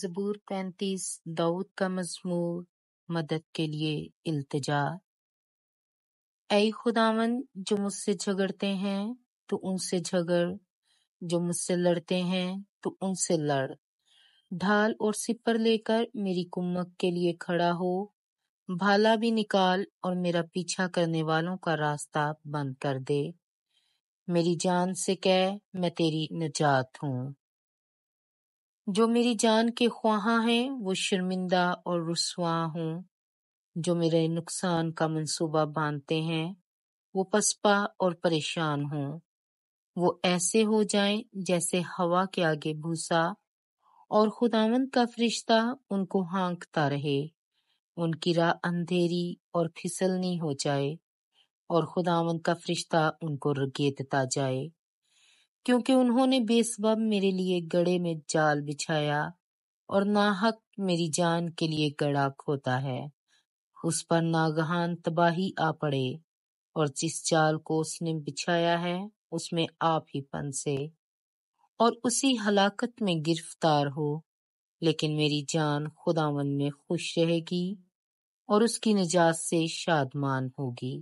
जबूर पैंतीस दाऊद का मजमूर मदद के लिए इल्तजा ऐ खुदावन जो मुझसे झगड़ते हैं तो उनसे झगड़ जो मुझसे लड़ते हैं तो उनसे लड़ ढाल और सिपर लेकर मेरी कुमक के लिए खड़ा हो भाला भी निकाल और मेरा पीछा करने वालों का रास्ता बंद कर दे मेरी जान से कह मैं तेरी निजात हूं जो मेरी जान के ख्वाहा हैं वो शर्मिंदा और रसुआ हूँ जो मेरे नुकसान का मंसूबा बांधते हैं वो पसपा और परेशान हूँ वो ऐसे हो जाएं जैसे हवा के आगे भूसा और खुदावंद का फरिश्ता उनको हाँकता रहे उनकी राह अंधेरी और फिसलनी हो जाए और खुदावंद का फरिश्ता उनको रगेदता जाए क्योंकि उन्होंने बेसबब मेरे लिए गड़े में जाल बिछाया और नाहक मेरी जान के लिए गड़ा खोता है उस पर नागहान तबाही आ पड़े और जिस जाल को उसने बिछाया है उसमें आप ही फंसे और उसी हलाकत में गिरफ्तार हो लेकिन मेरी जान खुदावन में खुश रहेगी और उसकी निजात से शादमान होगी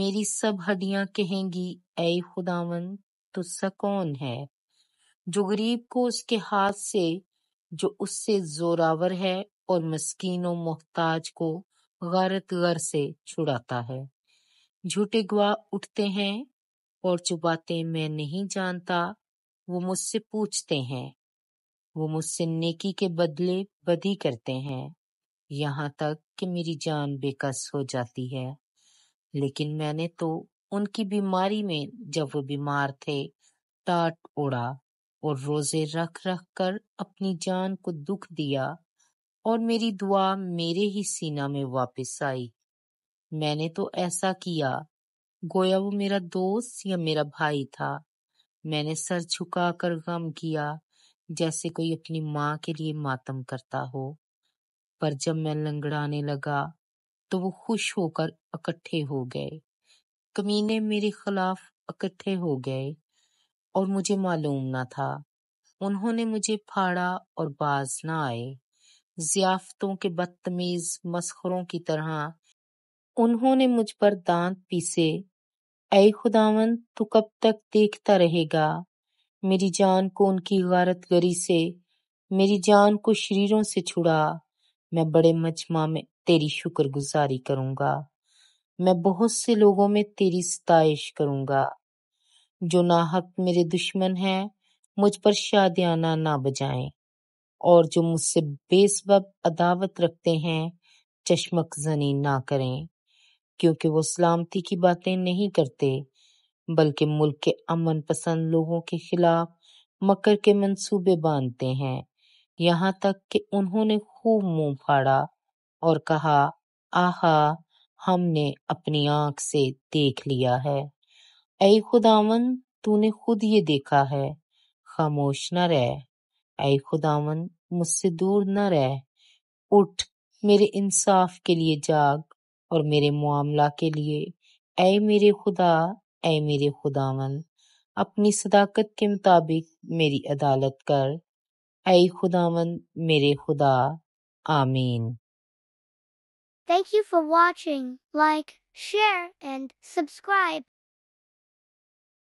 मेरी सब हड्डियां कहेंगी ए खुदावन तुझसा तो कौन है जो गरीब को उसके हाथ से जो उससे जोरावर है और मस्कीन मोहताज को गारत गर से छुड़ाता है झूठे गवाह उठते हैं और चुपाते मैं नहीं जानता वो मुझसे पूछते हैं वो मुझसे नेकी के बदले बदी करते हैं यहाँ तक कि मेरी जान बेकस हो जाती है लेकिन मैंने तो उनकी बीमारी में जब वो बीमार थे टाट उड़ा और रोजे रख रख कर अपनी जान को दुख दिया और मेरी दुआ मेरे ही सीना में वापस आई मैंने तो ऐसा किया गोया वो मेरा दोस्त या मेरा भाई था मैंने सर कर गम किया जैसे कोई अपनी माँ के लिए मातम करता हो पर जब मैं लंगड़ाने लगा तो वो खुश होकर इकट्ठे हो गए कमीने मेरे खिलाफ इकट्ठे हो गए और मुझे मालूम न था उन्होंने मुझे फाड़ा और बाज ना आए जियाफतों के बदतमीज मस्खरों की तरह उन्होंने मुझ पर दांत पीसे ऐ खुदावन तू कब तक देखता रहेगा मेरी जान को उनकी गारत गरी से मेरी जान को शरीरों से छुड़ा मैं बड़े मजमा में तेरी शुक्रगुजारी करूंगा मैं बहुत से लोगों में तेरी सताइश करूंगा जो नाहक मेरे दुश्मन हैं मुझ पर शादियाना ना बजाएं और जो मुझसे बेसब अदावत रखते हैं चश्मक जनी ना करें क्योंकि वो सलामती की बातें नहीं करते बल्कि मुल्क के अमन पसंद लोगों के खिलाफ मकर के मंसूबे बांधते हैं यहाँ तक कि उन्होंने खूब मुंह फाड़ा और कहा आहा हमने अपनी आंख से देख लिया है ऐ खुदावन तूने खुद ये देखा है खामोश न रह ऐ खुदावन मुझसे दूर न रह उठ मेरे इंसाफ के लिए जाग और मेरे मामला के लिए ऐ मेरे खुदा ऐ मेरे खुदावन अपनी सदाकत के मुताबिक मेरी अदालत कर ऐ खुदावन मेरे खुदा आमीन Thank you for watching. Like, share, and subscribe.